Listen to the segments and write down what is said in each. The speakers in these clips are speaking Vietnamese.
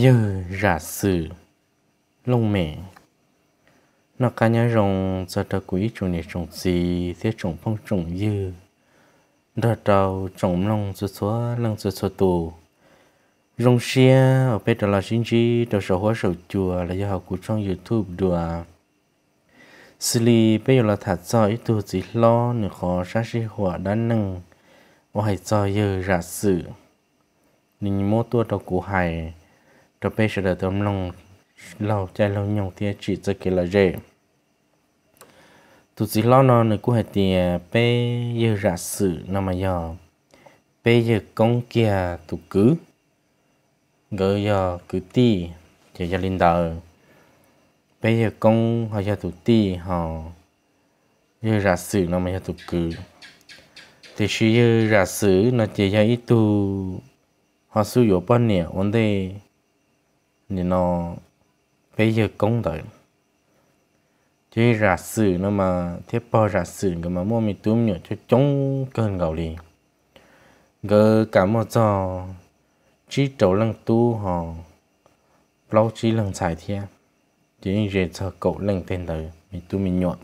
giờ ra sử lông mẹ nó cá nhá rồng cho ta quý chủ này trồng gì thế trồng phong trồng dư đó tàu trồng lông số số lông số số tù rồng xe ở bên đó là sinh chi đó sổ hóa sổ chùa là do học của trong youtube đùa xử lý bây giờ là thật cho ít tu chỉ lo nữa khó ra sĩ hòa đã nâng và hãy cho giờ ra sử, nên mua tua đầu của hải cho bây giờ là tôm lòng lâu chạy lâu nhong thì chỉ cho cái là dễ tụi chỉ lo nó nữa cũng hay thì bây giờ ra sự nằm mà giờ bé giờ công kia tụ cứ gỡ giờ cứ ti giờ gia linh đời bây giờ công họ cho tụ ti họ giờ ra sự nó mà cho tụ cứ thì khi giờ ra sự nó chỉ cho ít tụ họ sử dụng bao nhiêu vấn đề nên nó bây giờ công tới chỉ ra sử nó mà thiết bò ra sử cái mà mua mì tôm nhỏ cho chống cơn gạo đi gờ cả một giờ chỉ trâu lăng tu họ lâu chỉ lăng xài thia chỉ rệt cho cậu lăng tên tới mì tôm mì nhọn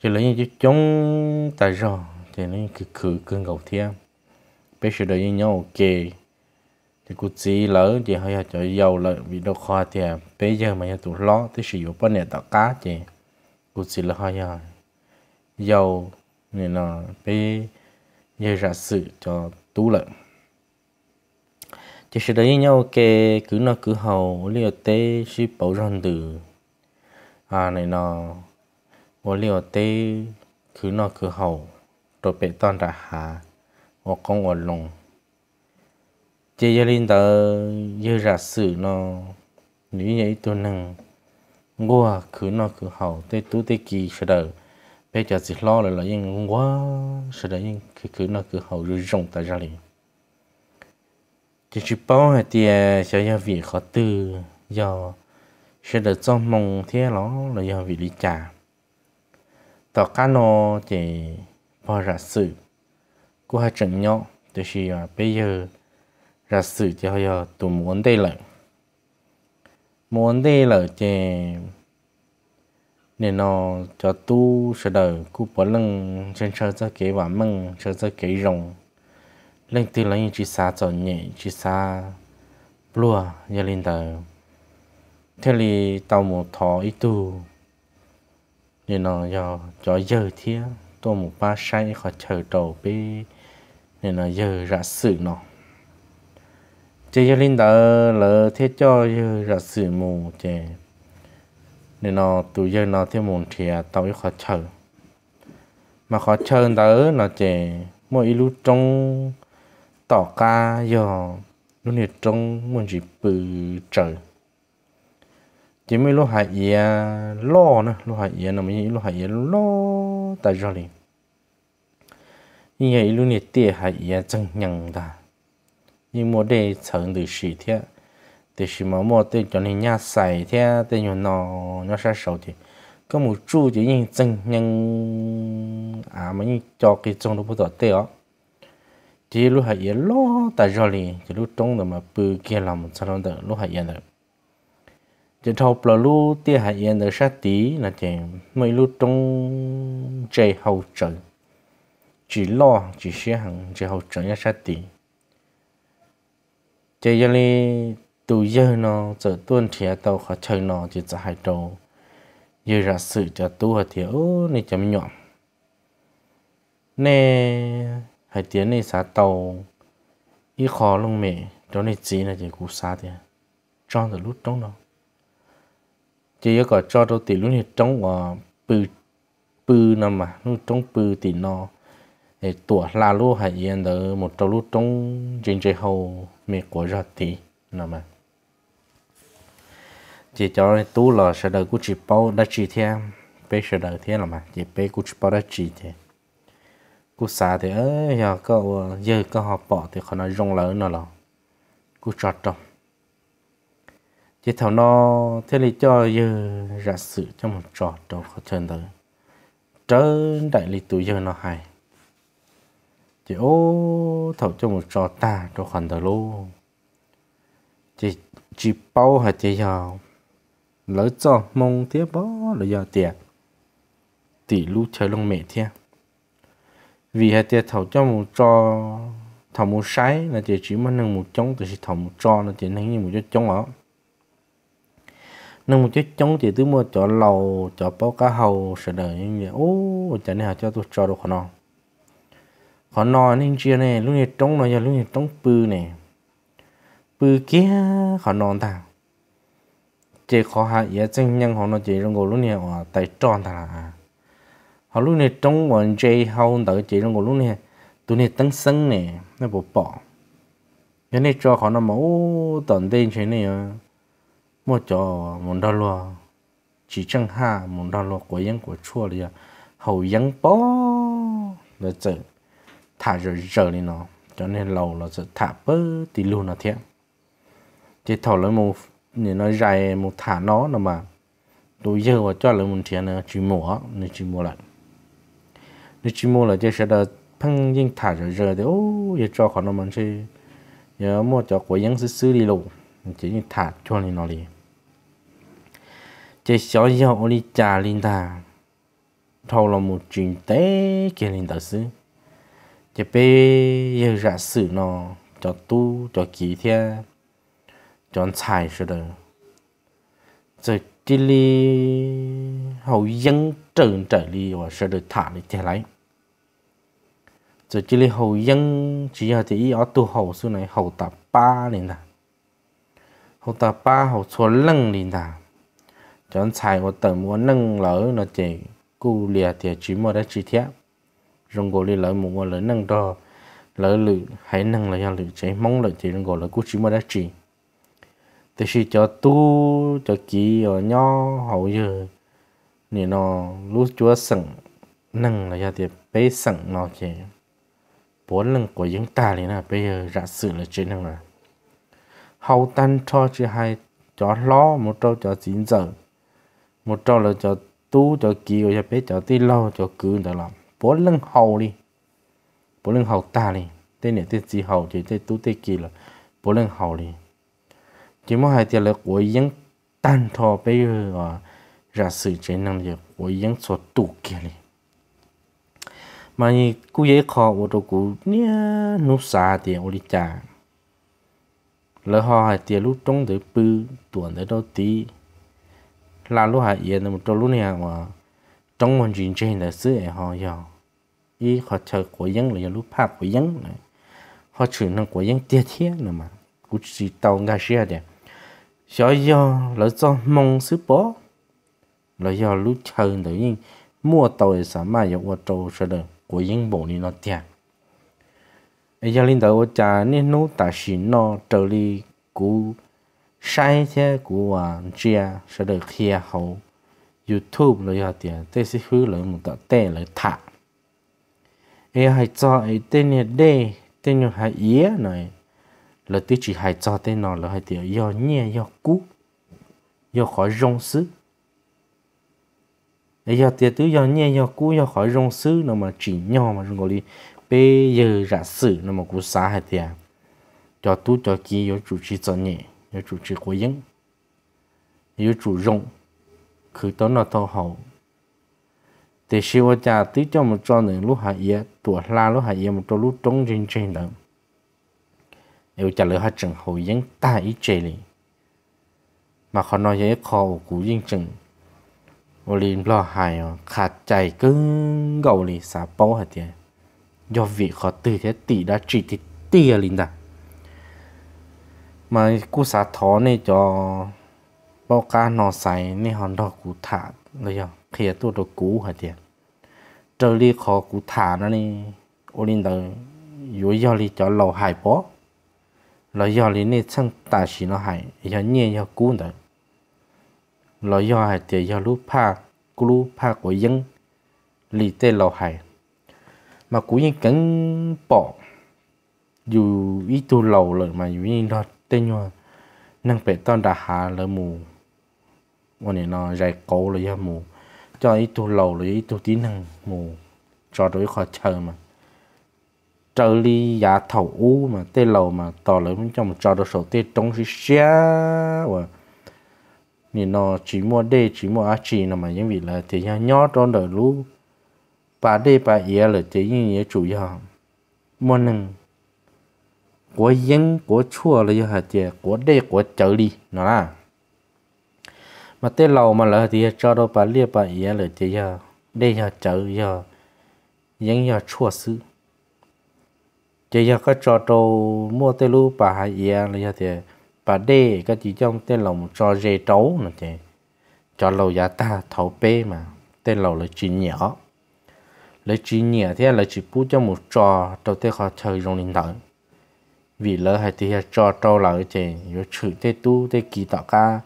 cho lấy những chút chống tại rồi thì nó cứ khử cơn gạo thia bây giờ đợi nhau kề okay thì cụ chỉ lỡ chị hay cho dầu lỡ bị đau khoa thì à, bây giờ mà tụ lo thì sử dụng bên này tảo cá chị cụ chỉ là hay dầu này là bây giờ ra sự cho tú lợn chỉ sự đấy nhau kê cứ nó cứ hầu liệu tê sử bảo rằng từ à này nó vô liệu tê cứ nó cứ hầu rồi bị toàn ra hà hoặc con ổn lòng chế gia linh tờ dư ra sự nó nữ nhảy tôi nâng ngua cứ nó cứ hậu tê tú tê kỳ sợ đời bây giờ chỉ lo là yên quá sợ đời yên cứ cứ nó cứ hậu rư rộng tại gia linh chỉ chỉ bao hay tiền cho gia vị khó tư do sẽ được cho mong thế nó là do vị lý trà tờ cá nó chỉ bao ra sự của hai trận nhau thì bây giờ ra sự cho họ tụ muốn đây là muốn đây là chè nên nó cho tu sẽ đời cú bỏ lưng trên sơ ra kế và mừng sơ ra kế rồng lên từ lấy chỉ xa cho nhẹ chỉ xa lùa gia lên đời thế thì tàu một thọ ít tu nên nó do cho giờ thiếc tôi một ba say khỏi chờ đầu bê nên nó giờ ra sự nó chế cho linh đỡ lỡ thế cho ra sự mù chế nên nó tụ giờ nó thế mù thì tao yêu khó chờ mà khó chờ đỡ nó chế mỗi lúc trong tỏ ca giờ lúc này trong muốn gì bự chờ, chỉ mới lúc hại gì lo nữa lúc hại gì nó mới lúc hại gì lo tại rồi như vậy lúc này tia hại gì chẳng nhận ta nhưng mua để sống được sĩ thế từ sĩ mà mua từ cho nên nhà xài thế từ nhiều nọ nó sẽ sầu thì có một chú chỉ nhìn chân nhân à mà nhìn cho cái trong được bao đầu tê ó chỉ lúc hay yên lo tại rồi liền chỉ lúc trong đó mà bự kia làm sao đó được lúc hay yên được chỉ thâu bờ lúc tia hay yên được sát tí là chỉ mấy lúc trong chơi hậu trận chỉ lo chỉ xe hàng chơi hậu trận sát tí chỉ giờ li tụ giờ nó giờ tuân theo tàu khó chơi nó chỉ giờ hai tàu giờ ra sự cho tu hạt thiếu này chấm nhọn nè hai tiếng này xả tàu ít khó luôn mẹ cho nên chỉ là chỉ cú xả thì trong từ lúc trong nó chỉ giờ có cho đâu tỷ luôn thì trong ở bự bự nằm mà luôn trong bự tỷ nó để tuổi là luôn hai yên đỡ một trâu lúc trong trên trời hầu mẹ của ra tí nó mà chỉ cho tú là sẽ đời của chị bao đã chị theo bé sẽ đời thế là mà chị bé của chị bao đã chị thế cú xả thì ơi giờ có ờ, giờ có họ bỏ thì họ nói rong lớn nó là cú trọt trong chỉ thằng nó thế thì cho giờ ra sự cho một trọt trong có chân tới trớ đại lý tụi giờ nó hay chị ô thầu cho một trò ta cho khoản đời luôn chị chị bao hả chị giàu lỡ cho mong thế bó là giàu tiền tỷ lũ chơi lông mẹ thế vì hả tiệt thầu cho một trò thầu một sái là chị chỉ mang nâng một chống từ thầu một trò là chị nâng như một chút chống ở nâng một chút chống chị tứ mua cho lầu cho bao cá hầu sẽ đợi như vậy ô chả nên hả cho tôi cho được không nào họ nò nên này lúc này trống nó giờ lúc này trống bư này bư kia họ nò ta chỉ khó hạ giờ chân nhân họ nó chỉ trong ngồi lúc này họ tại tròn ta là họ lúc này trống bọn chơi hao tới chỉ trong ngồi lúc này tụi này tăng sân này nó bộ bỏ cái này cho họ nó mẫu tận tên thế này mua cho muốn đo lo chỉ chẳng ha muốn đo lo của yến của chua liền hậu yến bó là chừng thả rồi rời lên nó cho nên lầu nó sẽ thả bớt tí luôn nó thiệt chỉ thầu lấy một nên nó dài một thả nó là mà tôi giờ và cho lấy một thiệt là chỉ mua nên chỉ mua lại nên chỉ mua lại chứ sẽ là phăng riêng thả rồi rời thì ô giờ cho khỏi nó mình chơi giờ mua cho của dân xứ xứ đi luôn chỉ như thả cho lên nó đi chỉ xóa dầu đi trà lên ta thầu là một chuyện tế kia lên tới xứ chỉ bé giờ ra sự nó cho tu cho kỹ thế cho tài sự đó rồi chỉ li hậu dân trần trở li và sẽ được thả đi thế lại. rồi chỉ li hậu dân chỉ là thì ở tu hậu số này hậu tập ba liền là hậu tập ba hậu số lăng liền là cho xài một tầm muốn nâng lỡ nó chỉ cù lìa thì chỉ một đã chỉ thiết rong gò lì lợi một qua năng đo lợi lử hãy năng là do lử chế mong lợi chỉ rong gò lỡ cú chỉ mà đã chỉ thế thì cho tu cho kỹ ở nho hậu giờ nên nó lúc chúa sẵn năng là do thì bé sẵn nó chỉ bốn lần của chúng ta thì là bây giờ giả sử là chế năng là hậu tan cho chứ hai cho lo một trâu cho chín giờ một trâu là cho tu cho kỹ ở nhà bé cho tí lo cho cứ cho lòng bố lưng hầu đi bố lưng hầu ta đi tên này tên gì hầu thì tên tú tên kia là bố lưng hầu đi chỉ muốn hai tiền là của dân tan thọ bây giờ à ra sự chuyện năng lực của dân số tụ kia đi mà như cú giấy khó của tôi cú nhá nút xa tiền ô đi trả lỡ họ hai tiền lúc trong tới bư tuần tới đâu tí là lúc hai yên một trong lúc này mà trong một chuyện trên là sự họ giàu ý họ chờ của dân là giờ lúc pháp của dân này họ chửi nó của dân tiệt thiết nữa mà cũng chỉ tàu ngay xe đi. cho do là do mong sư bố là do lúc chờ tự nhiên mua tàu thì sao mà giờ qua trâu sẽ được của dân bộ này nó tiệt bây giờ linh đầu cha nên nấu tài xỉn nó trở đi cũ sai thế của chia sẽ được kia hậu YouTube rồi họ tiền, tê sĩ hư lợi một tạ tê lợi thạc ấy hay cho ấy tên nhà đê tên nhà hay yế này là tiêu chỉ hay cho tên nào là hay tiêu do nhẹ do cú do khỏi rong sứ ấy do tiêu tiêu do nhẹ do cú do khỏi rong sứ nó mà chỉ nhau mà chúng đi bây giờ giả sử nó mà cú xá hay tiêu cho tu cho kia do chủ trì cho nhẹ do chủ trì của dân do chủ rong cứ tao nó thâu hậu thì sĩ vô cha tí cho một cho nên lúc hạ yết tuổi la lúc hạ yết một chỗ lúc trống trên trên đó yêu trả lời hai trường hồi dân ta ý chế liền mà họ nói với khó của dân chừng ô liền lo hài khát chạy cứ gầu đi xả bao hạt tiền do vị họ từ thế tỷ đã chỉ thì tia liền đã mà cú xả thó này cho bao ca nó xài nên họ đỏ cú thả rồi giờ khía tôi đồ cú hạt tiền trở đi khó cụ thả nó đi ô linh đời yếu do lý cho lâu hại bỏ lo do lý nên sang tả sĩ nó hại do nhẹ do cú đời lo do hại thì do lúc pa cú lúc pa của dân lý tê lo mà cú yên cắn bỏ dù ít tu lâu rồi mà dù đó tê nhau năng bể tao đã hạ lỡ mù วันนี้เราใจโกเลยยามู cho ý tu lầu rồi ý tu tí năng mù cho đối khỏi chờ mà chờ đi giá thầu u mà tê lầu mà tỏ lấy bên trong cho đồ sổ tê trống xí xé và nên nó chỉ mua đê chỉ mua á chỉ là mà những vị là thì nhau nhỏ trong đời lũ bà đê bà ia là thì như nghĩa chủ yếu mua nâng của dân của chua là do hạt chè của đê của chờ đi nó là mà tê lầu mà lỡ thì cho đâu bà lia bà ý lỡ thì giờ đây giờ chở giờ những giờ chua sư chỉ giờ có cho đâu mua tê lu bà hải ý lỡ thì bà đê cái chỉ trong tê lầu cho dê trấu nữa chị cho lầu giá ta thấu bê mà tê lầu là chỉ nhỏ là chỉ nhỏ thế là chỉ bút cho một trò đầu tiên họ chơi rong linh đẳng vì lỡ hay thì trò trâu lỡ thì, rồi chửi tê tu tê kỳ tạo ca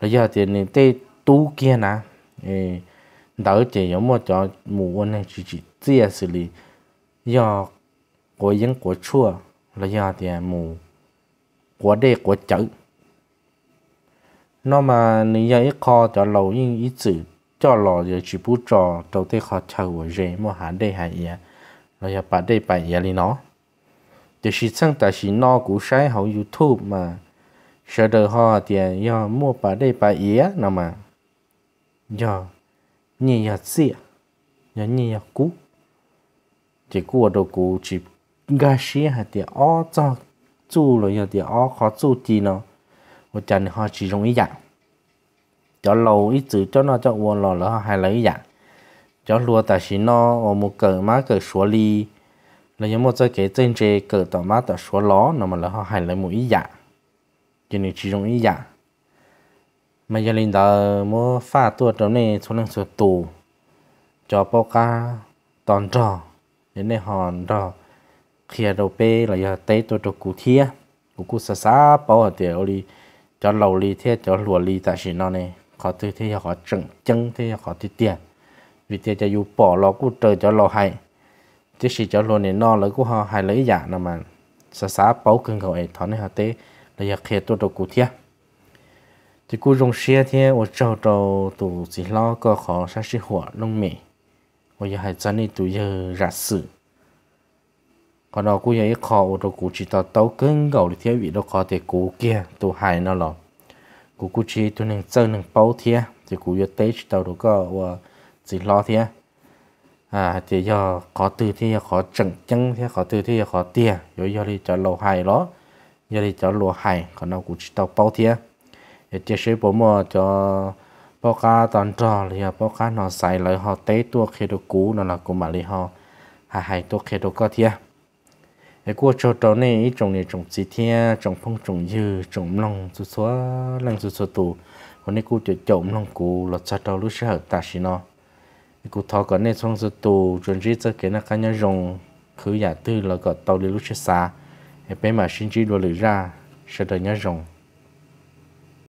là giờ thì nên tê tu kia nà ê đỡ chỉ giống một cho mua quân này chỉ chỉ chia xử lý do của dân của chua là do thì mua của đề của chữ nó mà nếu giờ ít kho cho lâu nhưng ít chữ cho lò giờ chỉ bút cho đầu tiên họ chờ của dễ mua hàng đề hàng gì là giờ bà đề bà gì à nó thì chỉ sang tại chỉ nó cũng sai hậu youtube mà sợ đời họ thì do mua bà đây bà ý nào mà do nhì nhạt xịa nhờ nhì nhạt cú chỉ cú ở đâu cú chỉ gà xịa hạt thì ó cho chú rồi giờ thì ó khó chú gì nó một trận họ chỉ dùng ý dạng cho lâu ít chữ cho nó cho uồn lò lỡ hay lấy dạng cho lúa ta chỉ nó ở một cờ má cờ số ly là những một cái chân chế cờ tỏ má tỏ số ló nó mà lỡ hay lấy một ý dạng cho nên chỉ dùng ý giả mà gia đình đó mua pha tua trong này số lượng số tù cho bao ca toàn trò đến này hòn khi đầu bê là giờ tây tôi được cụ thia cụ cụ sa sa bao cho lầu li thế cho lùa li tại chỉ nó này khó tư thế khó chừng chân thế khó tư tiền vì thế cho dù bỏ lò cụ cho lò hay chỉ cho lò này nó lấy họ hay lấy giả mà sa sa bao cưng cậu ấy thọ này là giờ khi tôi đầu cụ thiệt thì cô dùng xe thì tôi cho đầu tụ chỉ lo có khó sáng sinh hoạt nông mì tôi giờ hãy chân đi tụ giờ ra sự còn đó cô giờ khó đầu cụ chỉ tao tao cứng gầu thì thiết bị đó khó thì cụ kia tụ hại nó lọ cụ cụ chỉ tụ nên chơi nên bao thiệt thì cụ giờ tết tao đó có chỉ lo thiệt à thì giờ khó từ thì khó chẳng chẳng thì khó từ thì khó tiền rồi giờ đi cho lâu hài đó giờ thì cho lúa hay còn nó cũng chỉ tàu bao thiệt giờ chỉ sử bố mò cho bao cá toàn trò thì bao cá nó xài lại họ té tua khe đồ cũ nó là cũng mà thì họ hay hay tua khe đồ có thía. để qua cho trâu này trồng này trồng gì thía, trồng phong trồng dừa, trồng lòng số số lòng số số tù còn này cua tuyệt trồng lòng cũ là cho trâu lúa sẽ ta xin nó cái cua thọ còn này xong số tù chuẩn bị cho cái nó cá nhân rồng cứ giả tư là có tàu đi lúa sẽ xa bé mà sinh chi đồ lử ra sẽ tới nhớ rồng